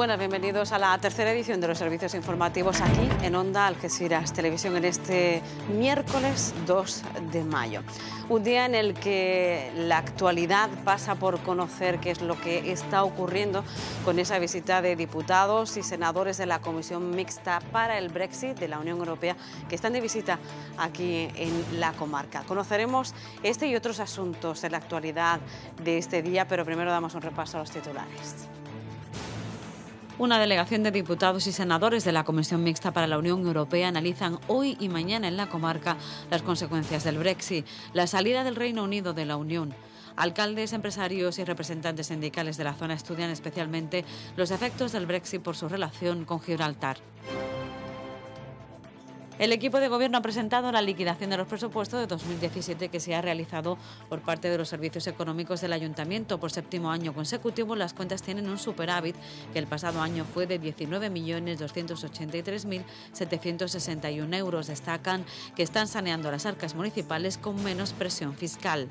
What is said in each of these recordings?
buenas, bienvenidos a la tercera edición de los servicios informativos aquí en Onda Algeciras Televisión en este miércoles 2 de mayo. Un día en el que la actualidad pasa por conocer qué es lo que está ocurriendo con esa visita de diputados y senadores de la Comisión Mixta para el Brexit de la Unión Europea que están de visita aquí en la comarca. Conoceremos este y otros asuntos de la actualidad de este día, pero primero damos un repaso a los titulares. Una delegación de diputados y senadores de la Comisión Mixta para la Unión Europea analizan hoy y mañana en la comarca las consecuencias del Brexit, la salida del Reino Unido de la Unión. Alcaldes, empresarios y representantes sindicales de la zona estudian especialmente los efectos del Brexit por su relación con Gibraltar. El equipo de gobierno ha presentado la liquidación de los presupuestos de 2017 que se ha realizado por parte de los servicios económicos del ayuntamiento. Por séptimo año consecutivo, las cuentas tienen un superávit que el pasado año fue de 19.283.761 euros. Destacan que están saneando las arcas municipales con menos presión fiscal.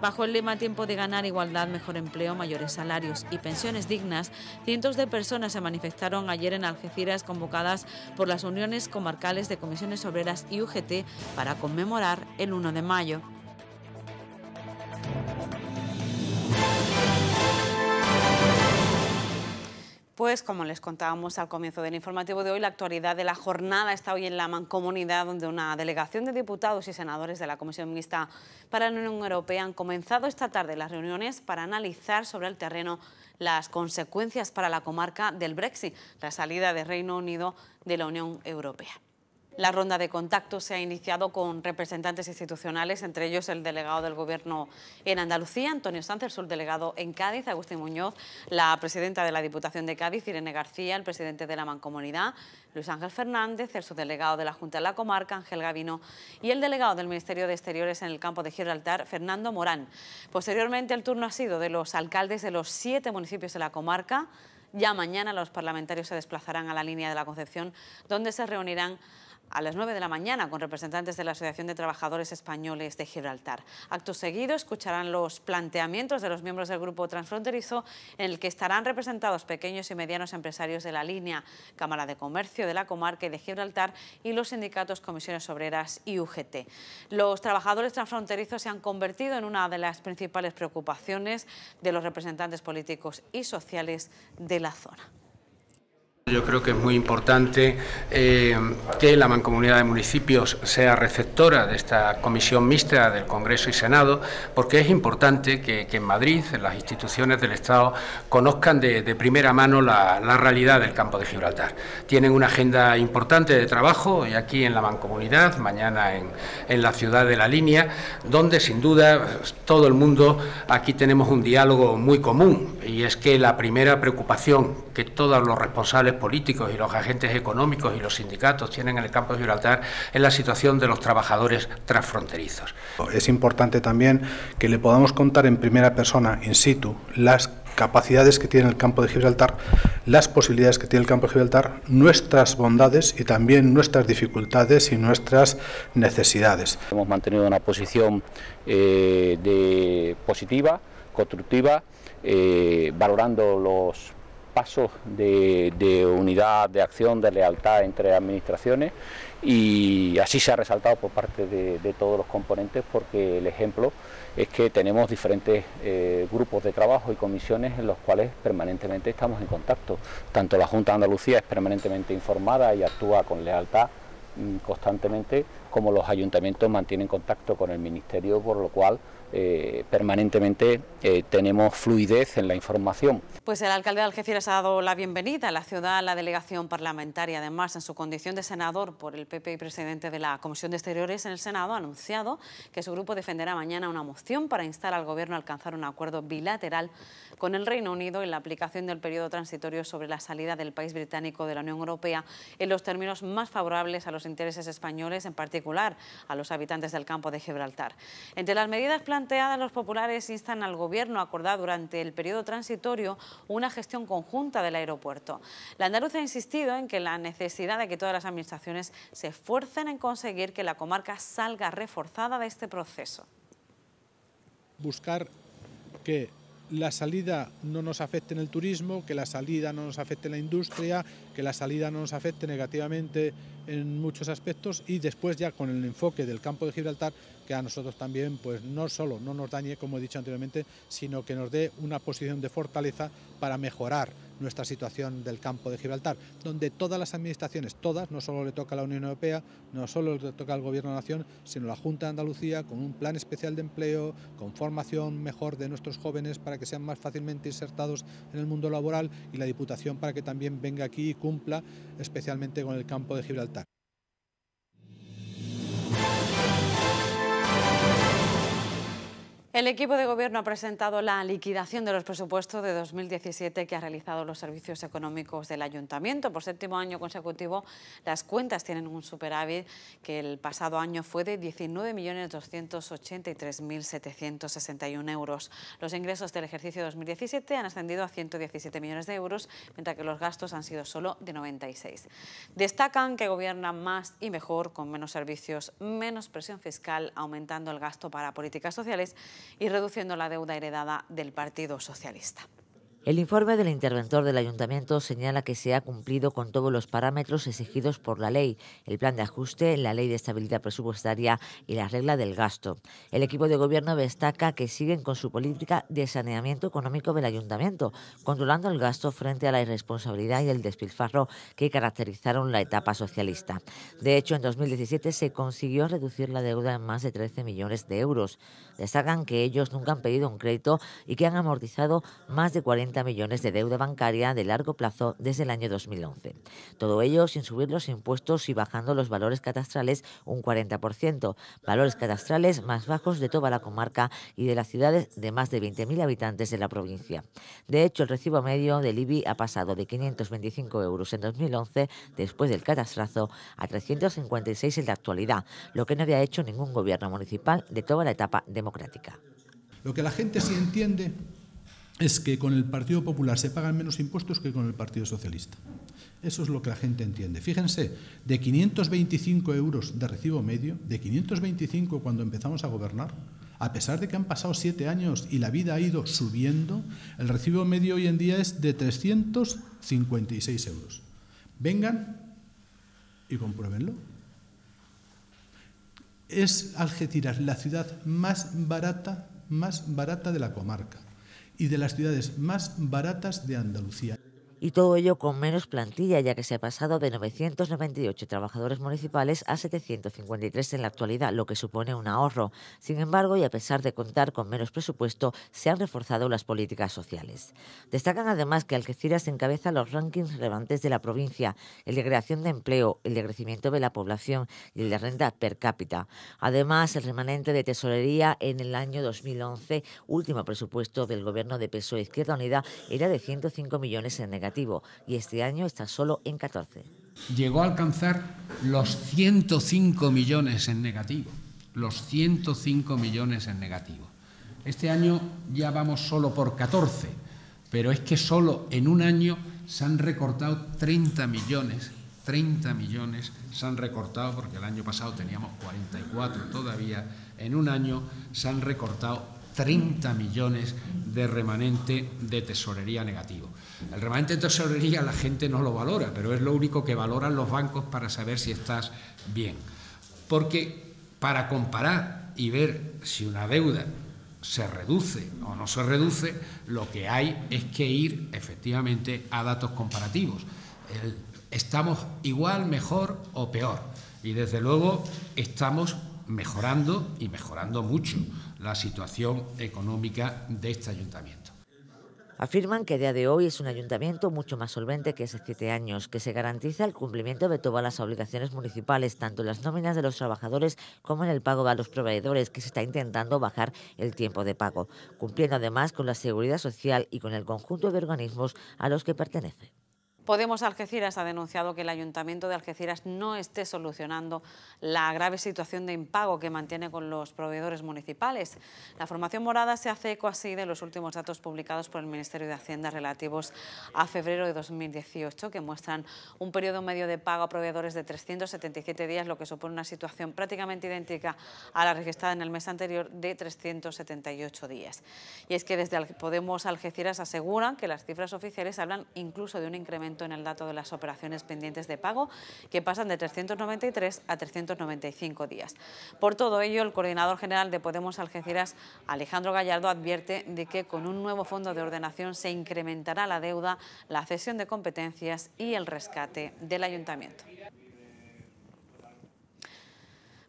Bajo el lema Tiempo de ganar, igualdad, mejor empleo, mayores salarios y pensiones dignas, cientos de personas se manifestaron ayer en Algeciras convocadas por las uniones comarcales de comisiones obreras y UGT para conmemorar el 1 de mayo. Pues como les contábamos al comienzo del informativo de hoy, la actualidad de la jornada está hoy en la Mancomunidad, donde una delegación de diputados y senadores de la Comisión Mixta para la Unión Europea han comenzado esta tarde las reuniones para analizar sobre el terreno las consecuencias para la comarca del Brexit, la salida del Reino Unido de la Unión Europea. La ronda de contactos se ha iniciado con representantes institucionales, entre ellos el delegado del Gobierno en Andalucía, Antonio Sánchez, el subdelegado en Cádiz, Agustín Muñoz, la presidenta de la Diputación de Cádiz, Irene García, el presidente de la Mancomunidad, Luis Ángel Fernández, el subdelegado de la Junta de la Comarca, Ángel Gavino, y el delegado del Ministerio de Exteriores en el campo de Gibraltar, Fernando Morán. Posteriormente, el turno ha sido de los alcaldes de los siete municipios de la comarca. Ya mañana los parlamentarios se desplazarán a la línea de la Concepción, donde se reunirán a las 9 de la mañana con representantes de la Asociación de Trabajadores Españoles de Gibraltar. Acto seguido escucharán los planteamientos de los miembros del grupo transfronterizo en el que estarán representados pequeños y medianos empresarios de la línea, Cámara de Comercio de la Comarca y de Gibraltar y los sindicatos Comisiones Obreras y UGT. Los trabajadores transfronterizos se han convertido en una de las principales preocupaciones de los representantes políticos y sociales de la zona. Yo creo que es muy importante eh, que la mancomunidad de municipios sea receptora de esta comisión mixta del Congreso y Senado, porque es importante que, en Madrid en las instituciones del Estado conozcan de, primera mano la, realidad del campo de Gibraltar. Tienen una agenda importante de trabajo y aquí en la mancomunidad, mañana en la ciudad de La Línea, donde sin duda todo el mundo aquí tenemos un diálogo muy común y es que la primera preocupación que todos los responsables políticos y los agentes económicos y los sindicatos tienen en el campo de Gibraltar en la situación de los trabajadores transfronterizos. Es importante también que le podamos contar en primera persona, in situ, las capacidades que tiene el campo de Gibraltar, las posibilidades que tiene el campo de Gibraltar, nuestras bondades y también nuestras dificultades y nuestras necesidades. Hemos mantenido una posición eh, positiva, constructiva, eh, valorando los pasos de, unidad, de acción, de lealtad entre administraciones y así se ha resaltado por parte de, todos los componentes porque el ejemplo es que tenemos diferentes eh, grupos de trabajo y comisiones en los cuales permanentemente estamos en contacto. Tanto la Junta de Andalucía es permanentemente informada y actúa con lealtad mm, constantemente como los ayuntamientos mantienen contacto con el Ministerio, por lo cual eh, permanentemente eh, tenemos fluidez en la información. Pues el alcalde de Algeciras ha dado la bienvenida a la ciudad, a la delegación parlamentaria. Además, en su condición de senador por el PP y presidente de la Comisión de Exteriores en el Senado, ha anunciado que su grupo defenderá mañana una moción para instar al Gobierno a alcanzar un acuerdo bilateral con el Reino Unido en la aplicación del periodo transitorio sobre la salida del país británico de la Unión Europea en los términos más favorables a los intereses españoles, en particular a los habitantes del campo de Gibraltar. Entre las medidas planteadas planteada, los populares instan al Gobierno a acordar durante el periodo transitorio una gestión conjunta del aeropuerto. La andaluza ha insistido en que la necesidad de que todas las administraciones se esfuercen en conseguir que la comarca salga reforzada de este proceso. Buscar que la salida no nos afecte en el turismo, que la salida no nos afecte en la industria, que la salida no nos afecte negativamente en muchos aspectos y después ya con el enfoque del campo de Gibraltar, que a nosotros también pues no solo no nos dañe, como he dicho anteriormente, sino que nos dé una posición de fortaleza para mejorar nuestra situación del campo de Gibraltar, donde todas las administraciones, todas, no solo le toca a la Unión Europea, no solo le toca al Gobierno de la Nación, sino la Junta de Andalucía, con un plan especial de empleo, con formación mejor de nuestros jóvenes para que sean más fácilmente insertados en el mundo laboral y la Diputación para que también venga aquí y cumpla especialmente con el campo de Gibraltar. El equipo de gobierno ha presentado la liquidación de los presupuestos de 2017 que ha realizado los servicios económicos del ayuntamiento. Por séptimo año consecutivo, las cuentas tienen un superávit que el pasado año fue de 19.283.761 euros. Los ingresos del ejercicio 2017 han ascendido a 117 millones de euros, mientras que los gastos han sido solo de 96. Destacan que gobierna más y mejor, con menos servicios, menos presión fiscal, aumentando el gasto para políticas sociales y reduciendo la deuda heredada del Partido Socialista. El informe del interventor del ayuntamiento señala que se ha cumplido con todos los parámetros exigidos por la ley, el plan de ajuste, la ley de estabilidad presupuestaria y la regla del gasto. El equipo de gobierno destaca que siguen con su política de saneamiento económico del ayuntamiento, controlando el gasto frente a la irresponsabilidad y el despilfarro que caracterizaron la etapa socialista. De hecho, en 2017 se consiguió reducir la deuda en más de 13 millones de euros. Destacan que ellos nunca han pedido un crédito y que han amortizado más de 40 millones de deuda bancaria de largo plazo desde el año 2011. Todo ello sin subir los impuestos y bajando los valores catastrales un 40%, valores catastrales más bajos de toda la comarca y de las ciudades de más de 20.000 habitantes de la provincia. De hecho, el recibo medio del IBI ha pasado de 525 euros en 2011, después del catastrazo, a 356 en la actualidad, lo que no había hecho ningún gobierno municipal de toda la etapa democrática. Lo que la gente sí entiende es que con el Partido Popular se pagan menos impuestos que con el Partido Socialista. Eso es lo que la gente entiende. Fíjense, de 525 euros de recibo medio, de 525 cuando empezamos a gobernar, a pesar de que han pasado siete años y la vida ha ido subiendo, el recibo medio hoy en día es de 356 euros. Vengan y compruébenlo. Es Algeciras la ciudad más barata, más barata de la comarca y de las ciudades más baratas de Andalucía y todo ello con menos plantilla, ya que se ha pasado de 998 trabajadores municipales a 753 en la actualidad, lo que supone un ahorro. Sin embargo, y a pesar de contar con menos presupuesto, se han reforzado las políticas sociales. Destacan además que Algeciras encabeza los rankings relevantes de la provincia, el de creación de empleo, el de crecimiento de la población y el de renta per cápita. Además, el remanente de tesorería en el año 2011, último presupuesto del gobierno de PSOE Izquierda Unida, era de 105 millones en negativo y este año está solo en 14. Llegó a alcanzar los 105 millones en negativo, los 105 millones en negativo. Este año ya vamos solo por 14, pero es que solo en un año se han recortado 30 millones 30 millones se han recortado, porque el año pasado teníamos 44 todavía, en un año se han recortado 30 millones de remanente de tesorería negativo. El remanente de tesorería la gente no lo valora, pero es lo único que valoran los bancos para saber si estás bien. Porque para comparar y ver si una deuda se reduce o no se reduce, lo que hay es que ir efectivamente a datos comparativos. estamos igual, mejor o peor. Y desde luego estamos mejorando y mejorando mucho la situación económica de este ayuntamiento. Afirman que a día de hoy es un ayuntamiento mucho más solvente que hace siete años, que se garantiza el cumplimiento de todas las obligaciones municipales, tanto en las nóminas de los trabajadores como en el pago a los proveedores, que se está intentando bajar el tiempo de pago, cumpliendo además con la seguridad social y con el conjunto de organismos a los que pertenece. Podemos Algeciras ha denunciado que el Ayuntamiento de Algeciras no esté solucionando la grave situación de impago que mantiene con los proveedores municipales. La formación morada se hace eco así de los últimos datos publicados por el Ministerio de Hacienda relativos a febrero de 2018, que muestran un periodo medio de pago a proveedores de 377 días, lo que supone una situación prácticamente idéntica a la registrada en el mes anterior de 378 días. Y es que desde Podemos Algeciras aseguran que las cifras oficiales hablan incluso de un incremento en el dato de las operaciones pendientes de pago, que pasan de 393 a 395 días. Por todo ello, el coordinador general de Podemos Algeciras, Alejandro Gallardo, advierte de que con un nuevo fondo de ordenación se incrementará la deuda, la cesión de competencias y el rescate del ayuntamiento.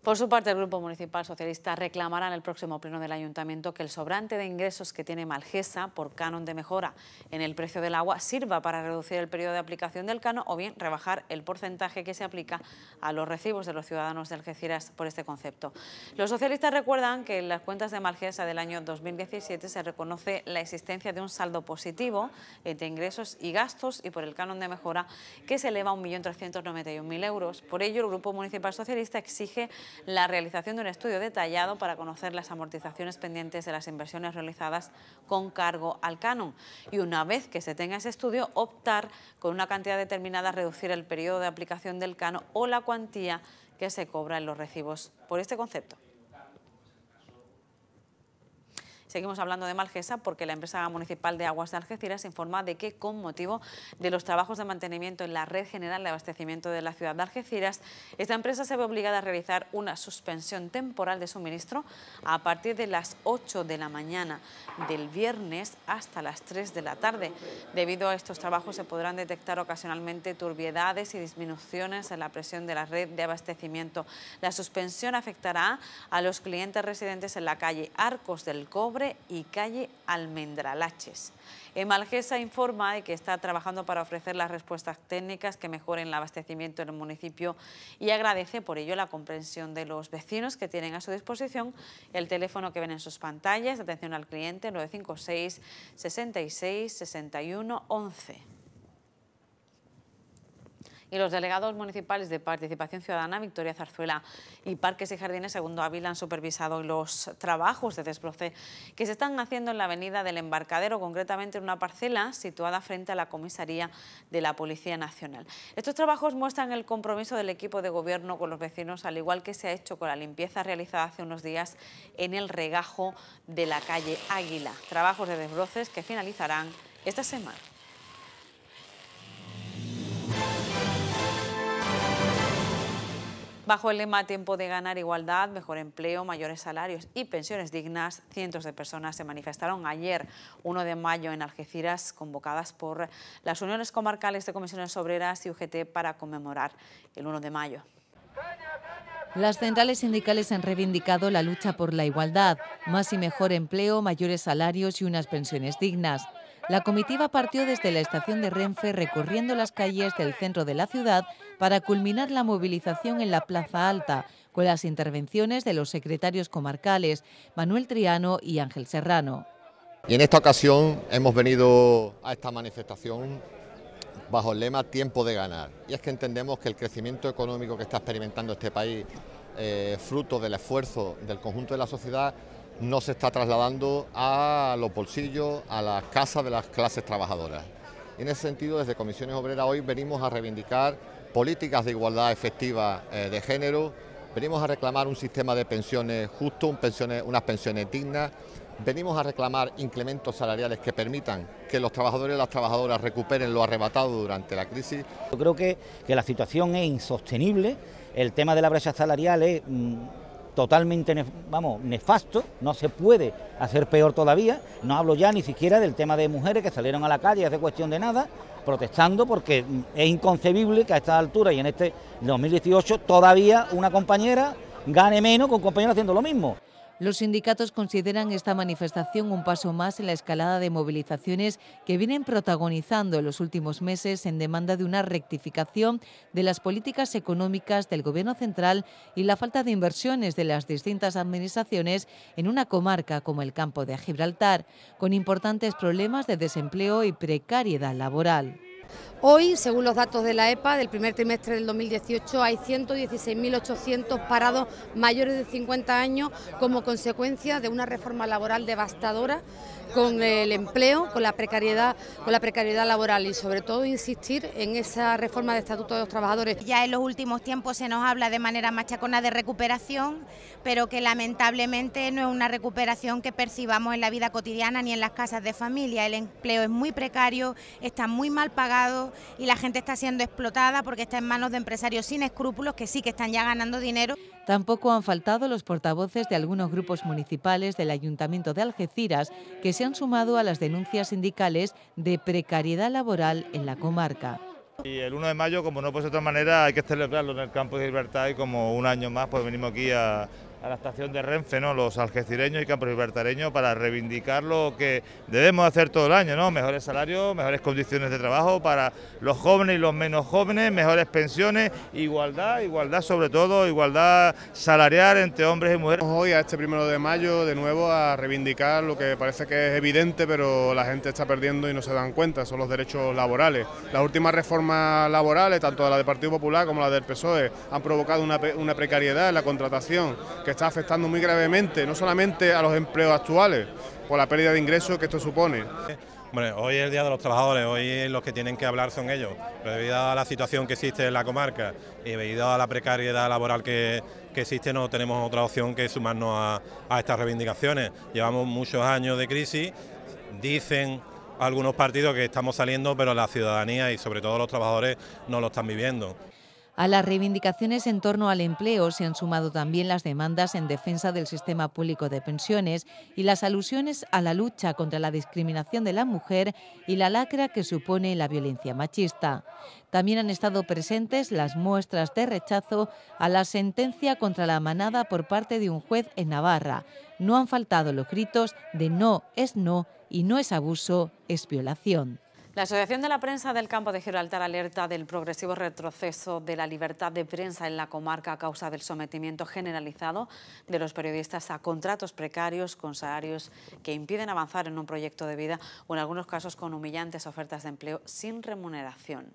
Por su parte, el Grupo Municipal Socialista reclamará en el próximo pleno del Ayuntamiento que el sobrante de ingresos que tiene Malgesa por canon de mejora en el precio del agua sirva para reducir el periodo de aplicación del canon o bien rebajar el porcentaje que se aplica a los recibos de los ciudadanos de Algeciras por este concepto. Los socialistas recuerdan que en las cuentas de Malgesa del año 2017 se reconoce la existencia de un saldo positivo entre ingresos y gastos y por el canon de mejora que se eleva a 1.391.000 euros. Por ello, el Grupo Municipal Socialista exige la realización de un estudio detallado para conocer las amortizaciones pendientes de las inversiones realizadas con cargo al canon. Y una vez que se tenga ese estudio, optar con una cantidad determinada, reducir el periodo de aplicación del canon o la cuantía que se cobra en los recibos por este concepto. Seguimos hablando de Malgesa porque la empresa municipal de Aguas de Algeciras informa de que con motivo de los trabajos de mantenimiento en la red general de abastecimiento de la ciudad de Algeciras, esta empresa se ve obligada a realizar una suspensión temporal de suministro a partir de las 8 de la mañana del viernes hasta las 3 de la tarde. Debido a estos trabajos se podrán detectar ocasionalmente turbiedades y disminuciones en la presión de la red de abastecimiento. La suspensión afectará a los clientes residentes en la calle Arcos del Cobre, y calle Almendralaches. Emalgesa informa de que está trabajando para ofrecer las respuestas técnicas que mejoren el abastecimiento en el municipio y agradece por ello la comprensión de los vecinos que tienen a su disposición el teléfono que ven en sus pantallas atención al cliente 956 66 61 11 y los delegados municipales de Participación Ciudadana, Victoria Zarzuela y Parques y Jardines, segundo Ávila, han supervisado los trabajos de desbroce que se están haciendo en la avenida del Embarcadero, concretamente en una parcela situada frente a la comisaría de la Policía Nacional. Estos trabajos muestran el compromiso del equipo de gobierno con los vecinos, al igual que se ha hecho con la limpieza realizada hace unos días en el regajo de la calle Águila. Trabajos de desbroces que finalizarán esta semana. Bajo el lema Tiempo de ganar igualdad, mejor empleo, mayores salarios y pensiones dignas, cientos de personas se manifestaron ayer, 1 de mayo, en Algeciras, convocadas por las uniones comarcales de comisiones obreras y UGT para conmemorar el 1 de mayo. Las centrales sindicales han reivindicado la lucha por la igualdad, más y mejor empleo, mayores salarios y unas pensiones dignas la comitiva partió desde la estación de Renfe recorriendo las calles del centro de la ciudad para culminar la movilización en la Plaza Alta, con las intervenciones de los secretarios comarcales Manuel Triano y Ángel Serrano. Y en esta ocasión hemos venido a esta manifestación bajo el lema Tiempo de ganar. Y es que entendemos que el crecimiento económico que está experimentando este país, eh, fruto del esfuerzo del conjunto de la sociedad, no se está trasladando a los bolsillos, a las casas de las clases trabajadoras. En ese sentido, desde Comisiones Obreras hoy venimos a reivindicar políticas de igualdad efectiva eh, de género, venimos a reclamar un sistema de pensiones justo, unas pensiones dignas, venimos a reclamar incrementos salariales que permitan que los trabajadores y las trabajadoras recuperen lo arrebatado durante la crisis. Yo creo que, que la situación es insostenible, el tema de la brecha salarial es... Mm, totalmente, vamos, nefasto, no se puede hacer peor todavía, no hablo ya ni siquiera del tema de mujeres que salieron a la calle hace cuestión de nada, protestando porque mm, es inconcebible que a esta altura y en este 2018 todavía una compañera gane menos con compañeros haciendo lo mismo. Los sindicatos consideran esta manifestación un paso más en la escalada de movilizaciones que vienen protagonizando en los últimos meses en demanda de una rectificación de las políticas económicas del Gobierno central y la falta de inversiones de las distintas administraciones en una comarca como el campo de Gibraltar, con importantes problemas de desempleo y precariedad laboral. Hoy, según los datos de la EPA, del primer trimestre del 2018 hay 116.800 parados mayores de 50 años como consecuencia de una reforma laboral devastadora con el empleo, con la precariedad, con la precariedad laboral y sobre todo insistir en esa reforma de estatuto de los trabajadores. Ya en los últimos tiempos se nos habla de manera machacona de recuperación, pero que lamentablemente no es una recuperación que percibamos en la vida cotidiana ni en las casas de familia. El empleo es muy precario, está muy mal pagado y la gente está siendo explotada porque está en manos de empresarios sin escrúpulos que sí que están ya ganando dinero. Tampoco han faltado los portavoces de algunos grupos municipales del Ayuntamiento de Algeciras que se han sumado a las denuncias sindicales de precariedad laboral en la comarca. Y el 1 de mayo, como no puede ser de otra manera, hay que celebrarlo en el campo de libertad y como un año más, pues venimos aquí a, a la estación de Renfe, ¿no? los algecireños y campos libertareños, para reivindicar lo que debemos hacer todo el año, ¿no? mejores salarios, mejores condiciones de trabajo para los jóvenes y los menos jóvenes, mejores pensiones, igualdad, igualdad sobre todo, igualdad salarial entre hombres y mujeres. Hoy a este primero de mayo de nuevo a reivindicar lo que parece que es evidente, pero la gente está perdiendo y no se dan cuenta, son los derechos laborales. Las últimas reformas laborales, tanto la del Partido Popular como la del PSOE, han provocado una, una precariedad en la contratación que está afectando muy gravemente, no solamente a los empleos actuales, por la pérdida de ingresos que esto supone. Bueno, hoy es el Día de los Trabajadores, hoy los que tienen que hablar son ellos, pero debido a la situación que existe en la comarca y debido a la precariedad laboral que, existe, no tenemos otra opción que sumarnos a, a estas reivindicaciones. Llevamos muchos años de crisis, dicen algunos partidos que estamos saliendo, pero la ciudadanía y sobre todo los trabajadores no lo están viviendo. A las reivindicaciones en torno al empleo se han sumado también las demandas en defensa del sistema público de pensiones y las alusiones a la lucha contra la discriminación de la mujer y la lacra que supone la violencia machista. También han estado presentes las muestras de rechazo a la sentencia contra la manada por parte de un juez en Navarra. No han faltado los gritos de no es no y no es abuso, es violación. La Asociación de la Prensa del Campo de Gibraltar alerta del progresivo retroceso de la libertad de prensa en la comarca a causa del sometimiento generalizado de los periodistas a contratos precarios con salarios que impiden avanzar en un proyecto de vida o en algunos casos con humillantes ofertas de empleo sin remuneración.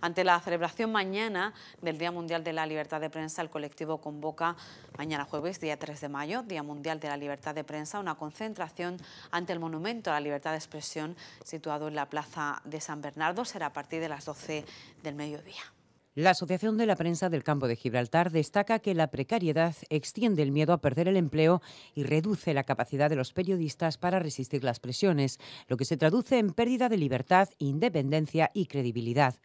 Ante la celebración mañana del Día Mundial de la Libertad de Prensa, el colectivo convoca mañana jueves, día 3 de mayo, Día Mundial de la Libertad de Prensa, una concentración ante el Monumento a la Libertad de Expresión situado en la Plaza de San Bernardo será a partir de las 12 del mediodía. La Asociación de la Prensa del Campo de Gibraltar destaca que la precariedad extiende el miedo a perder el empleo y reduce la capacidad de los periodistas para resistir las presiones, lo que se traduce en pérdida de libertad, independencia y credibilidad.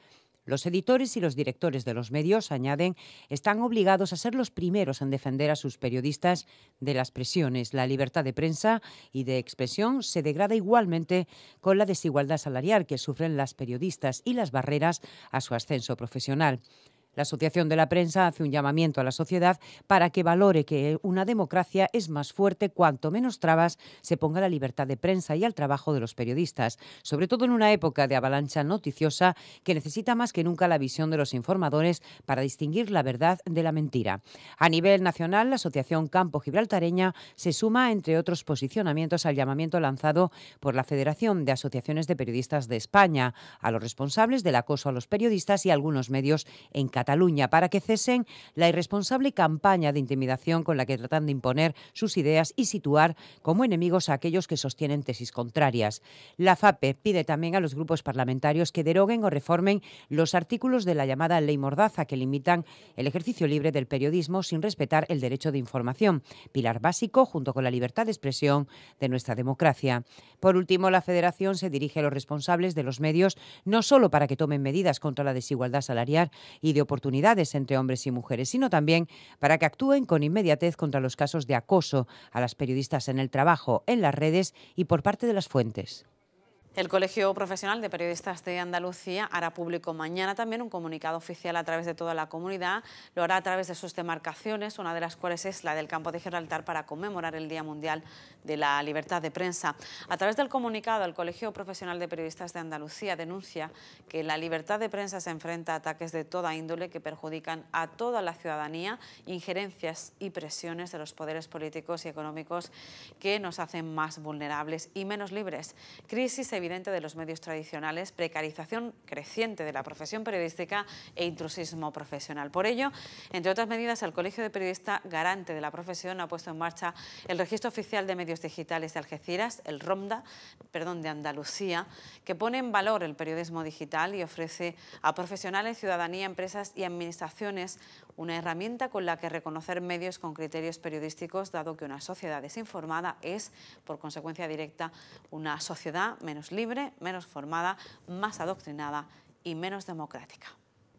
Los editores y los directores de los medios, añaden, están obligados a ser los primeros en defender a sus periodistas de las presiones. La libertad de prensa y de expresión se degrada igualmente con la desigualdad salarial que sufren las periodistas y las barreras a su ascenso profesional. La Asociación de la Prensa hace un llamamiento a la sociedad para que valore que una democracia es más fuerte cuanto menos trabas se ponga a la libertad de prensa y al trabajo de los periodistas, sobre todo en una época de avalancha noticiosa que necesita más que nunca la visión de los informadores para distinguir la verdad de la mentira. A nivel nacional, la Asociación Campo Gibraltareña se suma, entre otros posicionamientos, al llamamiento lanzado por la Federación de Asociaciones de Periodistas de España a los responsables del acoso a los periodistas y algunos medios en Cataluña Cataluña para que cesen la irresponsable campaña de intimidación con la que tratan de imponer sus ideas y situar como enemigos a aquellos que sostienen tesis contrarias. La FAPE pide también a los grupos parlamentarios que deroguen o reformen los artículos de la llamada Ley Mordaza que limitan el ejercicio libre del periodismo sin respetar el derecho de información, pilar básico junto con la libertad de expresión de nuestra democracia. Por último, la Federación se dirige a los responsables de los medios no solo para que tomen medidas contra la desigualdad salarial y de oportunidades oportunidades entre hombres y mujeres, sino también para que actúen con inmediatez contra los casos de acoso a las periodistas en el trabajo, en las redes y por parte de las fuentes. El Colegio Profesional de Periodistas de Andalucía hará público mañana también un comunicado oficial a través de toda la comunidad. Lo hará a través de sus demarcaciones, una de las cuales es la del campo de Gibraltar para conmemorar el Día Mundial de la Libertad de Prensa. A través del comunicado, el Colegio Profesional de Periodistas de Andalucía denuncia que la libertad de prensa se enfrenta a ataques de toda índole que perjudican a toda la ciudadanía, injerencias y presiones de los poderes políticos y económicos que nos hacen más vulnerables y menos libres. Crisis evidente de los medios tradicionales, precarización creciente de la profesión periodística e intrusismo profesional. Por ello, entre otras medidas, el Colegio de Periodistas Garante de la Profesión ha puesto en marcha el Registro Oficial de Medios Digitales de Algeciras, el ROMDA, perdón, de Andalucía, que pone en valor el periodismo digital y ofrece a profesionales, ciudadanía, empresas y administraciones una herramienta con la que reconocer medios con criterios periodísticos, dado que una sociedad desinformada es, por consecuencia directa, una sociedad menos libre, menos formada, más adoctrinada y menos democrática.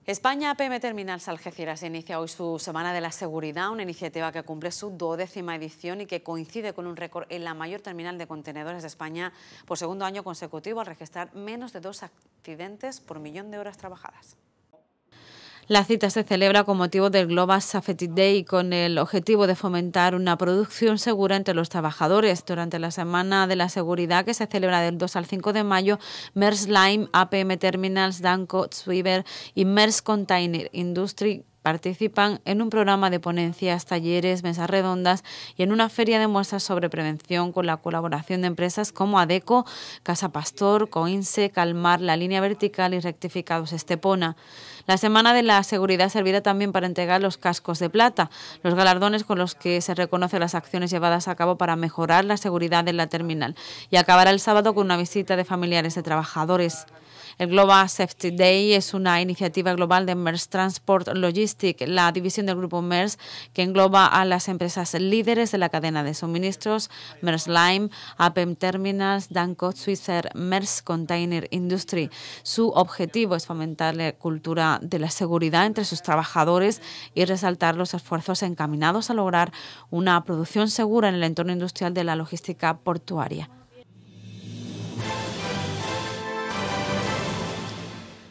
España PM Terminal Salgeciras, inicia hoy su Semana de la Seguridad, una iniciativa que cumple su duodécima edición y que coincide con un récord en la mayor terminal de contenedores de España por segundo año consecutivo al registrar menos de dos accidentes por millón de horas trabajadas. La cita se celebra con motivo del Global Safety Day con el objetivo de fomentar una producción segura entre los trabajadores. Durante la Semana de la Seguridad que se celebra del 2 al 5 de mayo, MERS Lime, APM Terminals, Danco, Swiver y MERS Container Industry participan en un programa de ponencias, talleres, mesas redondas y en una feria de muestras sobre prevención con la colaboración de empresas como ADECO, Casa Pastor, Coinse, Calmar, La Línea Vertical y Rectificados Estepona. La Semana de la Seguridad servirá también para entregar los cascos de plata, los galardones con los que se reconocen las acciones llevadas a cabo para mejorar la seguridad en la terminal. Y acabará el sábado con una visita de familiares de trabajadores. El Global Safety Day es una iniciativa global de MERS Transport Logistics, la división del grupo MERS que engloba a las empresas líderes de la cadena de suministros, MERS Lime, APM Terminals, Danco, Switzer, MERS Container Industry. Su objetivo es fomentar la cultura de la seguridad entre sus trabajadores y resaltar los esfuerzos encaminados a lograr una producción segura en el entorno industrial de la logística portuaria.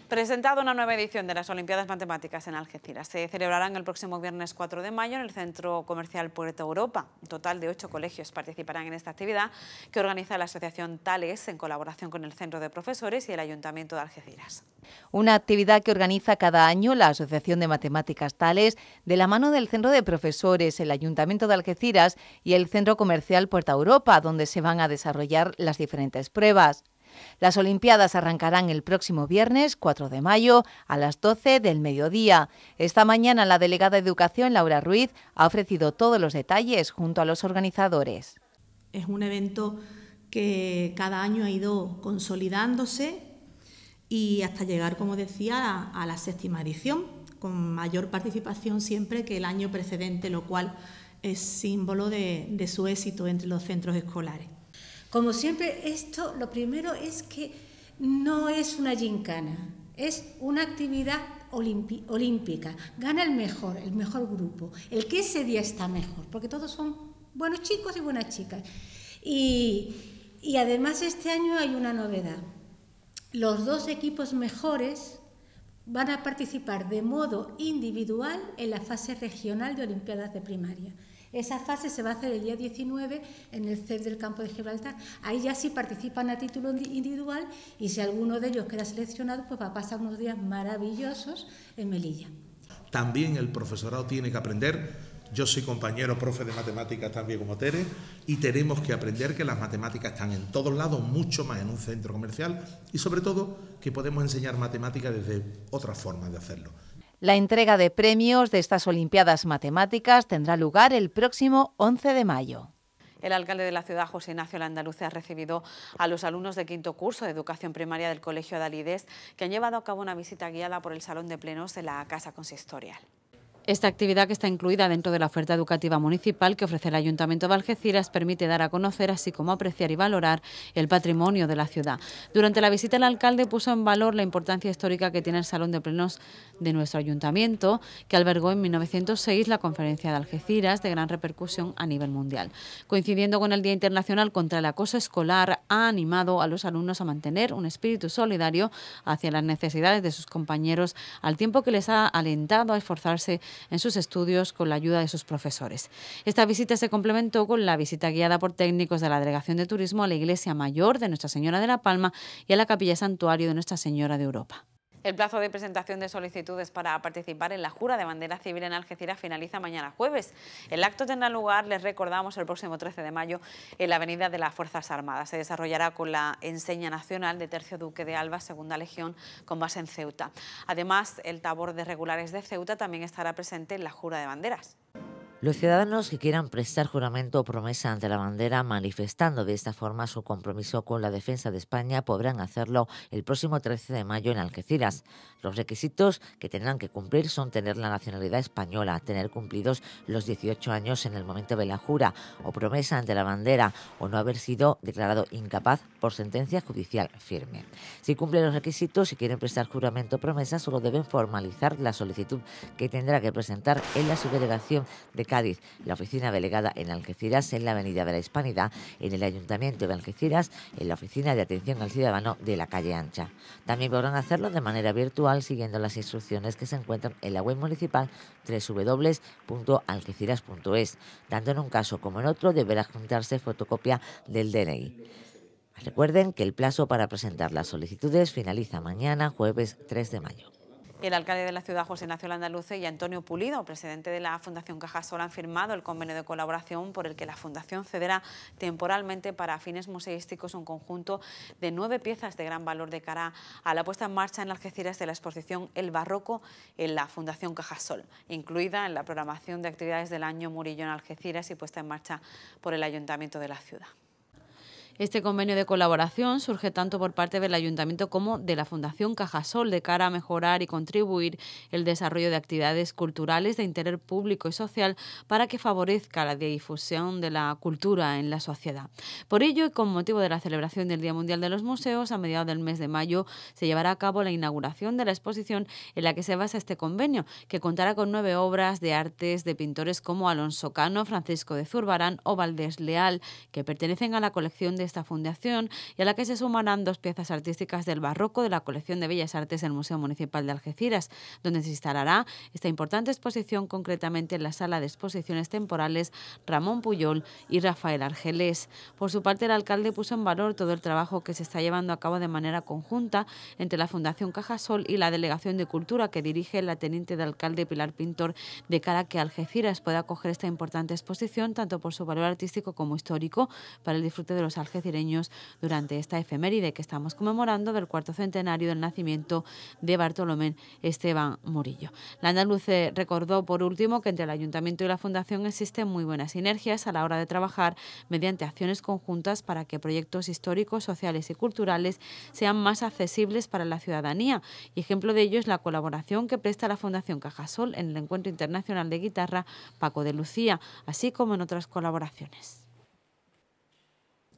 Presentado una nueva edición de las Olimpiadas Matemáticas en Algeciras. Se celebrarán el próximo viernes 4 de mayo en el Centro Comercial Puerto Europa. Un total de ocho colegios participarán en esta actividad que organiza la Asociación Tales en colaboración con el Centro de Profesores y el Ayuntamiento de Algeciras. Una actividad que organiza cada año la Asociación de Matemáticas Tales de la mano del Centro de Profesores, el Ayuntamiento de Algeciras y el Centro Comercial Puerto Europa, donde se van a desarrollar las diferentes pruebas. Las Olimpiadas arrancarán el próximo viernes 4 de mayo a las 12 del mediodía. Esta mañana la delegada de Educación, Laura Ruiz, ha ofrecido todos los detalles junto a los organizadores. Es un evento que cada año ha ido consolidándose y hasta llegar, como decía, a, la séptima edición, con mayor participación siempre que el año precedente, lo cual es símbolo de, de su éxito entre los centros escolares. Como siempre, esto lo primero es que no es una gincana, es una actividad olímpica. Gana el mejor, el mejor grupo, el que ese día está mejor, porque todos son buenos chicos y buenas chicas. Y, y además este año hay una novedad. Los dos equipos mejores van a participar de modo individual en la fase regional de Olimpiadas de Primaria. Esa fase se va a hacer el día 19 en el CEP del campo de Gibraltar. Ahí ya sí participan a título individual y si alguno de ellos queda seleccionado, pues va a pasar unos días maravillosos en Melilla. También el profesorado tiene que aprender. Yo soy compañero profe de matemáticas también como Tere y tenemos que aprender que las matemáticas están en todos lados, mucho más en un centro comercial y sobre todo que podemos enseñar matemáticas desde otras formas de hacerlo. La entrega de premios de estas Olimpiadas Matemáticas tendrá lugar el próximo 11 de mayo. El alcalde de la ciudad, José Ignacio Landaluce, ha recibido a los alumnos de quinto curso de educación primaria del Colegio Adalides, que han llevado a cabo una visita guiada por el Salón de Plenos de la Casa Consistorial. Esta actividad, que está incluida dentro de la oferta educativa municipal que ofrece el Ayuntamiento de Algeciras, permite dar a conocer, así como apreciar y valorar, el patrimonio de la ciudad. Durante la visita, el alcalde puso en valor la importancia histórica que tiene el Salón de Plenos de nuestro Ayuntamiento, que albergó en 1906 la Conferencia de Algeciras, de gran repercusión a nivel mundial. Coincidiendo con el Día Internacional contra el Acoso Escolar, ha animado a los alumnos a mantener un espíritu solidario hacia las necesidades de sus compañeros, al tiempo que les ha alentado a esforzarse en sus estudios con la ayuda de sus profesores. Esta visita se complementó con la visita guiada por técnicos de la Delegación de Turismo a la Iglesia Mayor de Nuestra Señora de la Palma y a la Capilla Santuario de Nuestra Señora de Europa. El plazo de presentación de solicitudes para participar en la Jura de Bandera Civil en Algeciras finaliza mañana jueves. El acto tendrá lugar, les recordamos, el próximo 13 de mayo en la Avenida de las Fuerzas Armadas. Se desarrollará con la enseña nacional de Tercio Duque de Alba, Segunda Legión, con base en Ceuta. Además, el tabor de regulares de Ceuta también estará presente en la Jura de Banderas. Los ciudadanos que quieran prestar juramento o promesa ante la bandera manifestando de esta forma su compromiso con la defensa de España podrán hacerlo el próximo 13 de mayo en Algeciras. Los requisitos que tendrán que cumplir son tener la nacionalidad española, tener cumplidos los 18 años en el momento de la jura o promesa ante la bandera o no haber sido declarado incapaz por sentencia judicial firme. Si cumplen los requisitos y si quieren prestar juramento o promesa solo deben formalizar la solicitud que tendrá que presentar en la subdelegación de Cádiz, la oficina delegada en Algeciras, en la Avenida de la Hispanidad, en el Ayuntamiento de Algeciras, en la oficina de atención al ciudadano de la calle Ancha. También podrán hacerlo de manera virtual siguiendo las instrucciones que se encuentran en la web municipal www.algeciras.es. Tanto en un caso como en otro deberá juntarse fotocopia del DNI. Recuerden que el plazo para presentar las solicitudes finaliza mañana, jueves 3 de mayo. El alcalde de la ciudad, José Ignacio Landaluce, y Antonio Pulido, presidente de la Fundación Cajasol, han firmado el convenio de colaboración por el que la Fundación cederá temporalmente para fines museísticos un conjunto de nueve piezas de gran valor de cara a la puesta en marcha en Algeciras de la exposición El Barroco en la Fundación Cajasol, incluida en la programación de actividades del año Murillo en Algeciras y puesta en marcha por el Ayuntamiento de la ciudad. Este convenio de colaboración surge tanto por parte del Ayuntamiento como de la Fundación Cajasol de cara a mejorar y contribuir el desarrollo de actividades culturales de interés público y social para que favorezca la difusión de la cultura en la sociedad. Por ello, y con motivo de la celebración del Día Mundial de los Museos, a mediados del mes de mayo se llevará a cabo la inauguración de la exposición en la que se basa este convenio, que contará con nueve obras de artes de pintores como Alonso Cano, Francisco de Zurbarán o Valdés Leal, que pertenecen a la colección de esta fundación y a la que se sumarán dos piezas artísticas del barroco de la colección de Bellas Artes del Museo Municipal de Algeciras, donde se instalará esta importante exposición concretamente en la sala de exposiciones temporales Ramón Puyol y Rafael Argelés. Por su parte, el alcalde puso en valor todo el trabajo que se está llevando a cabo de manera conjunta entre la Fundación Cajasol y la Delegación de Cultura que dirige la teniente de alcalde Pilar Pintor de cara a que Algeciras pueda acoger esta importante exposición tanto por su valor artístico como histórico para el disfrute de los algeciras cireños durante esta efeméride que estamos conmemorando del cuarto centenario del nacimiento de Bartolomé Esteban Murillo. La andaluce recordó, por último, que entre el Ayuntamiento y la Fundación existen muy buenas sinergias a la hora de trabajar mediante acciones conjuntas para que proyectos históricos, sociales y culturales sean más accesibles para la ciudadanía. Y ejemplo de ello es la colaboración que presta la Fundación Cajasol en el Encuentro Internacional de Guitarra Paco de Lucía, así como en otras colaboraciones.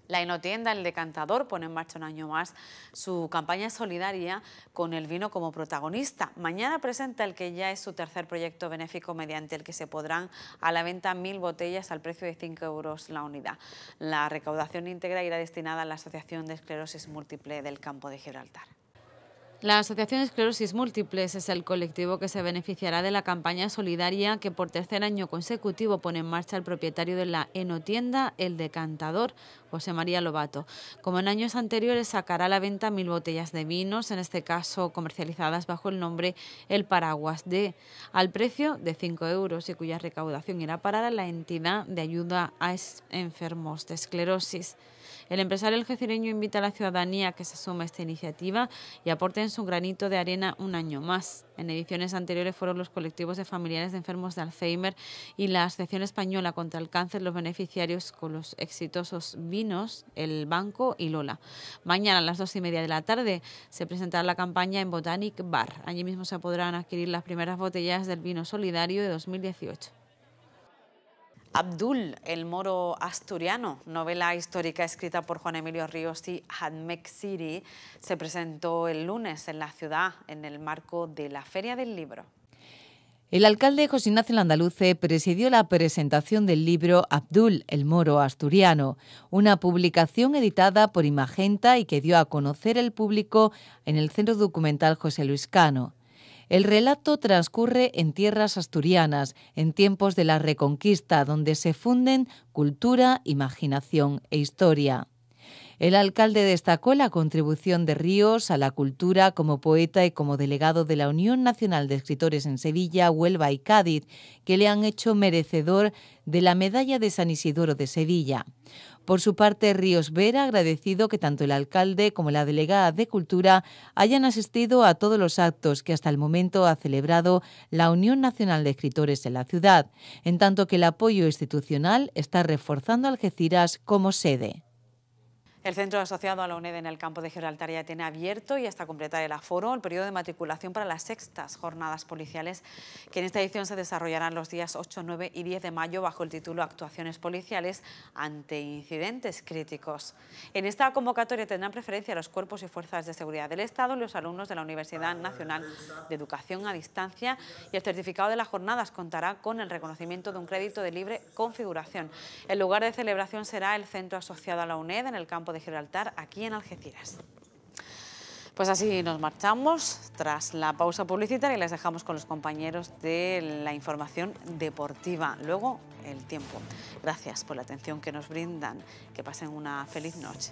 La Enotienda, el decantador, pone en marcha un año más su campaña solidaria con el vino como protagonista. Mañana presenta el que ya es su tercer proyecto benéfico mediante el que se podrán a la venta mil botellas al precio de 5 euros la unidad. La recaudación íntegra irá destinada a la Asociación de Esclerosis Múltiple del Campo de Gibraltar. La Asociación Esclerosis Múltiples es el colectivo que se beneficiará de la campaña solidaria que por tercer año consecutivo pone en marcha el propietario de la enotienda, el decantador, José María Lobato. Como en años anteriores, sacará a la venta mil botellas de vinos, en este caso comercializadas bajo el nombre El Paraguas D, al precio de 5 euros y cuya recaudación irá para la entidad de ayuda a enfermos de esclerosis. El empresario algecireño invita a la ciudadanía a que se sume a esta iniciativa y aporten su granito de arena un año más. En ediciones anteriores fueron los colectivos de familiares de enfermos de Alzheimer y la Asociación Española contra el Cáncer los beneficiarios con los exitosos vinos, el banco y Lola. Mañana a las dos y media de la tarde se presentará la campaña en Botanic Bar. Allí mismo se podrán adquirir las primeras botellas del vino solidario de 2018. Abdul, el moro asturiano, novela histórica escrita por Juan Emilio Ríos y Hadmek Siri, se presentó el lunes en la ciudad en el marco de la Feria del Libro. El alcalde José Ignacio Landaluce presidió la presentación del libro Abdul, el moro asturiano, una publicación editada por Imagenta y que dio a conocer el público en el Centro Documental José Luis Cano. El relato transcurre en tierras asturianas, en tiempos de la Reconquista, donde se funden cultura, imaginación e historia. El alcalde destacó la contribución de Ríos a la cultura como poeta y como delegado de la Unión Nacional de Escritores en Sevilla, Huelva y Cádiz, que le han hecho merecedor de la Medalla de San Isidoro de Sevilla. Por su parte, Ríos Vera ha agradecido que tanto el alcalde como la delegada de Cultura hayan asistido a todos los actos que hasta el momento ha celebrado la Unión Nacional de Escritores en la ciudad, en tanto que el apoyo institucional está reforzando Algeciras como sede. El centro asociado a la UNED en el campo de Gibraltar ya tiene abierto y hasta completar el aforo el periodo de matriculación para las sextas jornadas policiales que en esta edición se desarrollarán los días 8, 9 y 10 de mayo bajo el título Actuaciones policiales ante incidentes críticos. En esta convocatoria tendrán preferencia los cuerpos y fuerzas de seguridad del Estado, los alumnos de la Universidad Nacional de Educación a Distancia y el certificado de las jornadas contará con el reconocimiento de un crédito de libre configuración. El lugar de celebración será el centro asociado a la UNED en el campo de Gibraltar, aquí en Algeciras. Pues así nos marchamos tras la pausa publicitaria y les dejamos con los compañeros de la información deportiva. Luego, el tiempo. Gracias por la atención que nos brindan. Que pasen una feliz noche.